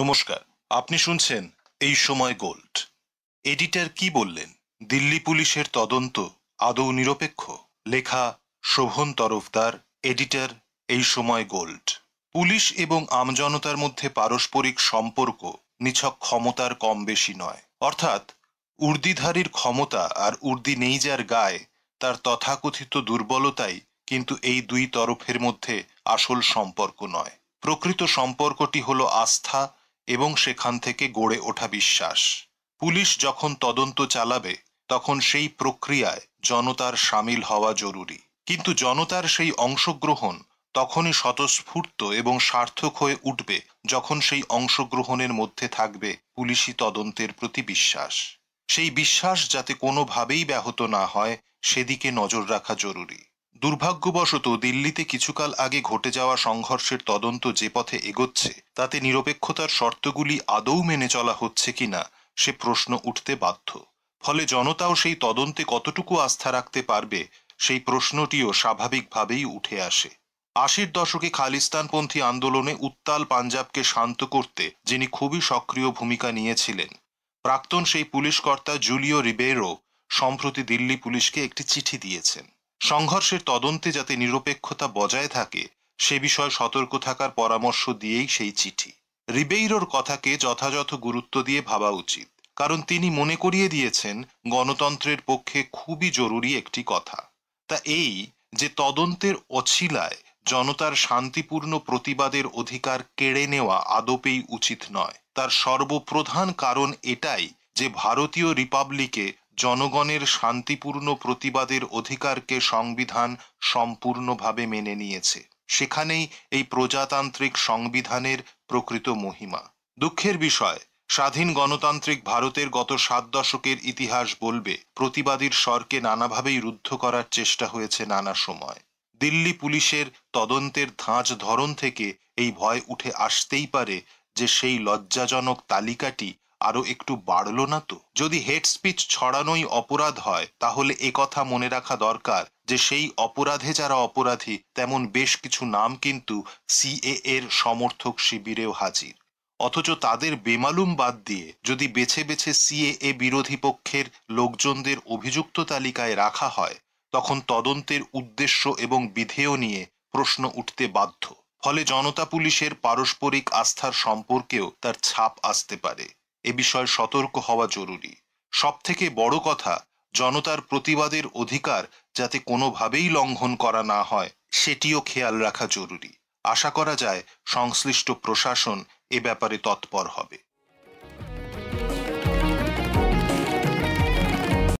নমস্কার আপনি শুনছেন এই সময় গোল্ড এডিটর কি বললেন দিল্লি পুলিশের তদন্ত আদৌ নিরপেক্ষ লেখা শোভন তরফদার এডিটর এই সময় গোল্ড পুলিশ এবং আমজনতার মধ্যে পারস্পরিক সম্পর্ক নিছক ক্ষমতার কম বেশি নয় অর্থাৎ উর্দিধারীর ক্ষমতা আর উর্দি নেই যার গায়ে তার তথাকথিত দুর্বলতাই কিন্তু এই দুই তরফের মধ্যে আসল সম্পর্ক নয় প্রকৃত সম্পর্কটি হল আস্থা এবং সেখান থেকে গড়ে ওঠা বিশ্বাস পুলিশ যখন তদন্ত চালাবে তখন সেই প্রক্রিয়ায় জনতার সামিল হওয়া জরুরি কিন্তু জনতার সেই অংশগ্রহণ তখনই স্বতঃস্ফূর্ত এবং সার্থক হয়ে উঠবে যখন সেই অংশগ্রহণের মধ্যে থাকবে পুলিশি তদন্তের প্রতি বিশ্বাস সেই বিশ্বাস যাতে কোনোভাবেই ব্যাহত না হয় সেদিকে নজর রাখা জরুরি দুর্ভাগ্যবশত দিল্লিতে কিছুকাল আগে ঘটে যাওয়া সংঘর্ষের তদন্ত যে পথে এগোচ্ছে তাতে নিরপেক্ষতার শর্তগুলি আদৌ মেনে চলা হচ্ছে কিনা সে প্রশ্ন উঠতে বাধ্য ফলে জনতাও সেই তদন্তে কতটুকু আস্থা রাখতে পারবে সেই প্রশ্নটিও স্বাভাবিকভাবেই উঠে আসে আশির দশকে খালিস্তানপন্থী আন্দোলনে উত্তাল পাঞ্জাবকে শান্ত করতে যিনি খুবই সক্রিয় ভূমিকা নিয়েছিলেন প্রাক্তন সেই পুলিশ কর্তা জুলিও রিবেরো সম্প্রতি দিল্লি পুলিশকে একটি চিঠি দিয়েছেন সংঘর্ষের তদন্তে যাতে নিরপেক্ষতা বজায় থাকে সে বিষয়ে সতর্ক থাকার পরামর্শ দিয়েই সেই চিঠি রিবেইরোর কথাকে যথাযথ গুরুত্ব দিয়ে ভাবা উচিত কারণ তিনি মনে করিয়ে দিয়েছেন গণতন্ত্রের পক্ষে খুবই জরুরি একটি কথা তা এই যে তদন্তের অছিলায় জনতার শান্তিপূর্ণ প্রতিবাদের অধিকার কেড়ে নেওয়া আদপেই উচিত নয় তার সর্বপ্রধান কারণ এটাই যে ভারতীয় রিপাবলিকে জনগণের শান্তিপূর্ণ প্রতিবাদের অধিকারকে সংবিধান সম্পূর্ণভাবে মেনে নিয়েছে সেখানেই এই প্রজাতান্ত্রিক সংবিধানের প্রকৃত মহিমা দুঃখের বিষয় স্বাধীন গণতান্ত্রিক ভারতের গত সাত দশকের ইতিহাস বলবে প্রতিবাদীর স্বরকে নানাভাবেই রুদ্ধ করার চেষ্টা হয়েছে নানা সময় দিল্লি পুলিশের তদন্তের ধাঁচ ধরন থেকে এই ভয় উঠে আসতেই পারে যে সেই লজ্জাজনক তালিকাটি আরো একটু বাড়ল না তো যদি হেড স্পিচ ছড়ানোই অপরাধ হয় তাহলে এ কথা মনে রাখা দরকার যে সেই অপরাধে যারা অপরাধী তেমন বেশ কিছু নাম কিন্তু সিএ এর সমর্থক শিবিরেও হাজির অথচ তাদের বেমালুম বাদ দিয়ে যদি বেছে বেছে সিএএ বিরোধী পক্ষের লোকজনদের অভিযুক্ত তালিকায় রাখা হয় তখন তদন্তের উদ্দেশ্য এবং বিধেয় নিয়ে প্রশ্ন উঠতে বাধ্য ফলে জনতা পুলিশের পারস্পরিক আস্থার সম্পর্কেও তার ছাপ আসতে পারে এ বিষয়ে সতর্ক হওয়া জরুরি সবথেকে বড় কথা জনতার প্রতিবাদের অধিকার যাতে কোনোভাবেই লঙ্ঘন করা না হয় সেটিও খেয়াল রাখা জরুরি আশা করা যায় সংশ্লিষ্ট প্রশাসন এ ব্যাপারে তৎপর হবে